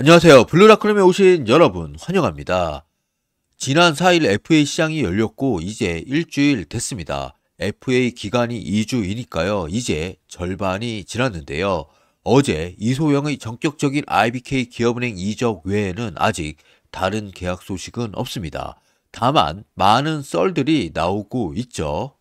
안녕하세요. 블루라크럼에 오신 여러분 환영합니다. 지난 4일 FA 시장이 열렸고 이제 일주일 됐습니다. FA 기간이 2주이니까요. 이제 절반이 지났는데요. 어제 이소영의 전격적인 IBK 기업은행 이적 외에는 아직 다른 계약 소식은 없습니다. 다만 많은 썰들이 나오고 있죠.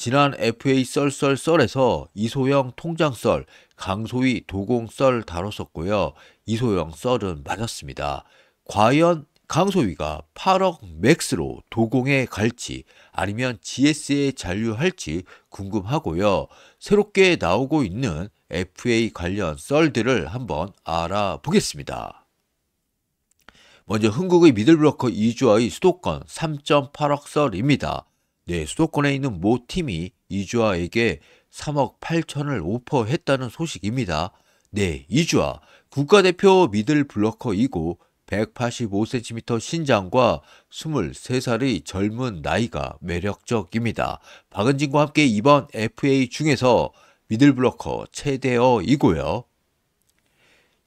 지난 FA 썰썰썰에서 이소영 통장 썰, 강소희 도공 썰 다뤘었고요. 이소영 썰은 맞았습니다. 과연 강소희가 8억 맥스로 도공에 갈지 아니면 GS에 잔류할지 궁금하고요. 새롭게 나오고 있는 FA 관련 썰들을 한번 알아보겠습니다. 먼저 흥국의 미들브로커2주와의 수도권 3.8억 썰입니다. 네, 수도권에 있는 모 팀이 이주아에게 3억 8천을 오퍼했다는 소식입니다. 네, 이주아 국가대표 미들 블러커이고 185cm 신장과 23살의 젊은 나이가 매력적입니다. 박은진과 함께 이번 FA 중에서 미들블러커 최대어이고요.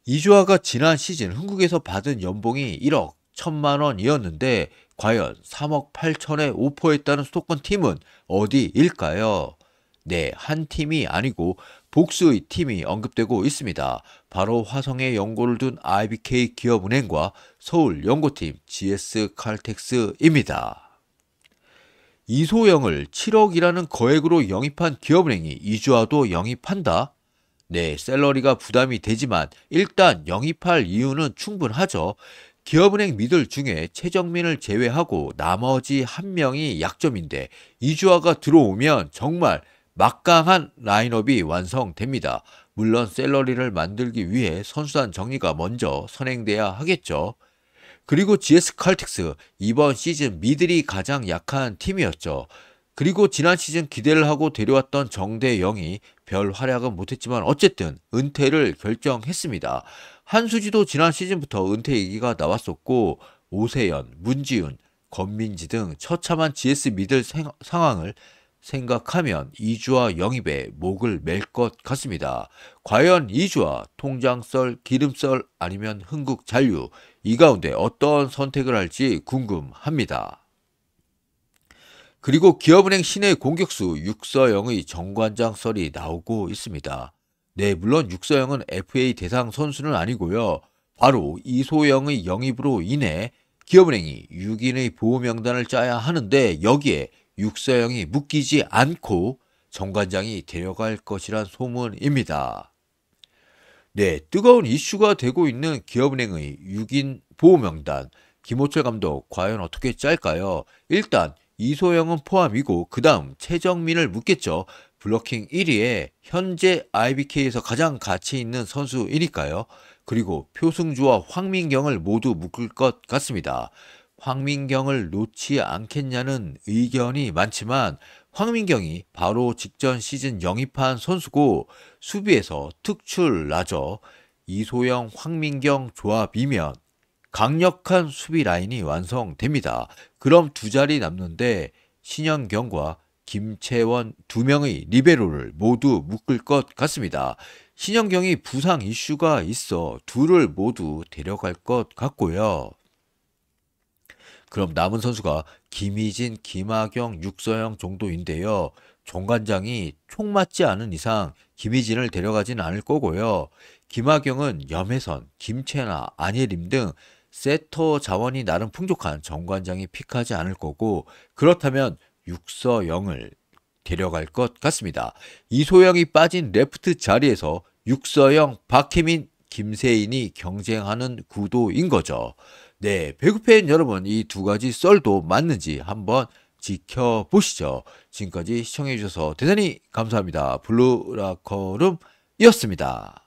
이주아가 지난 시즌 한국에서 받은 연봉이 1억 1 천만 원이었는데 과연 3억 8천에 오퍼했다는 수도권 팀은 어디일까요? 네, 한 팀이 아니고 복수의 팀이 언급되고 있습니다. 바로 화성에 연고를 둔 IBK 기업은행과 서울 연고팀 GS 칼텍스입니다. 이소영을 7억이라는 거액으로 영입한 기업은행이 이주와도 영입한다? 네, 셀러리가 부담이 되지만 일단 영입할 이유는 충분하죠. 기업은행 미들 중에 최정민을 제외하고 나머지 한 명이 약점인데 이주아가 들어오면 정말 막강한 라인업이 완성됩니다. 물론 셀러리를 만들기 위해 선수단 정리가 먼저 선행돼야 하겠죠. 그리고 GS 칼텍스 이번 시즌 미들이 가장 약한 팀이었죠. 그리고 지난 시즌 기대를 하고 데려왔던 정대영이 별 활약은 못했지만 어쨌든 은퇴를 결정했습니다. 한수지도 지난 시즌부터 은퇴 얘기가 나왔었고 오세연, 문지훈, 권민지 등 처참한 GS 미들 생, 상황을 생각하면 이주와 영입에 목을 맬 것 같습니다. 과연 이주와 통장썰, 기름썰 아니면 흥국 잔류 이 가운데 어떤 선택을 할지 궁금합니다. 그리고 기업은행 시내 공격수 육서영의 정관장 썰이 나오고 있습니다. 네, 물론 육서영은 FA 대상 선수는 아니고요. 바로 이소영의 영입으로 인해 기업은행이 6인의 보호 명단을 짜야 하는데 여기에 육서영이 묶이지 않고 정관장이 데려갈 것이란 소문입니다. 네, 뜨거운 이슈가 되고 있는 기업은행의 6인 보호 명단 김호철 감독 과연 어떻게 짤까요? 일단 이소영은 포함이고 그 다음 최정민을 묻겠죠. 블로킹 1위에 현재 IBK에서 가장 가치 있는 선수이니까요. 그리고 표승주와 황민경을 모두 묶을 것 같습니다. 황민경을 놓지 않겠냐는 의견이 많지만 황민경이 바로 직전 시즌 영입한 선수고 수비에서 특출나죠. 이소영, 황민경 조합이면 강력한 수비 라인이 완성됩니다. 그럼 두 자리 남는데 신현경과 김채원 두 명의 리베로를 모두 묶을 것 같습니다. 신현경이 부상 이슈가 있어 둘을 모두 데려갈 것 같고요. 그럼 남은 선수가 김희진, 김하경, 육서영 정도인데요. 종관장이 총 맞지 않은 이상 김희진을 데려가진 않을 거고요. 김하경은 염혜선, 김채나, 안예림 등 세터 자원이 나름 풍족한 정관장이 픽하지 않을 거고 그렇다면 육서영을 데려갈 것 같습니다. 이소영이 빠진 레프트 자리에서 육서영, 박혜민, 김세인이 경쟁하는 구도인 거죠. 네, 배구팬 여러분 이 두 가지 썰도 맞는지 한번 지켜보시죠. 지금까지 시청해주셔서 대단히 감사합니다. 블루라커룸이었습니다.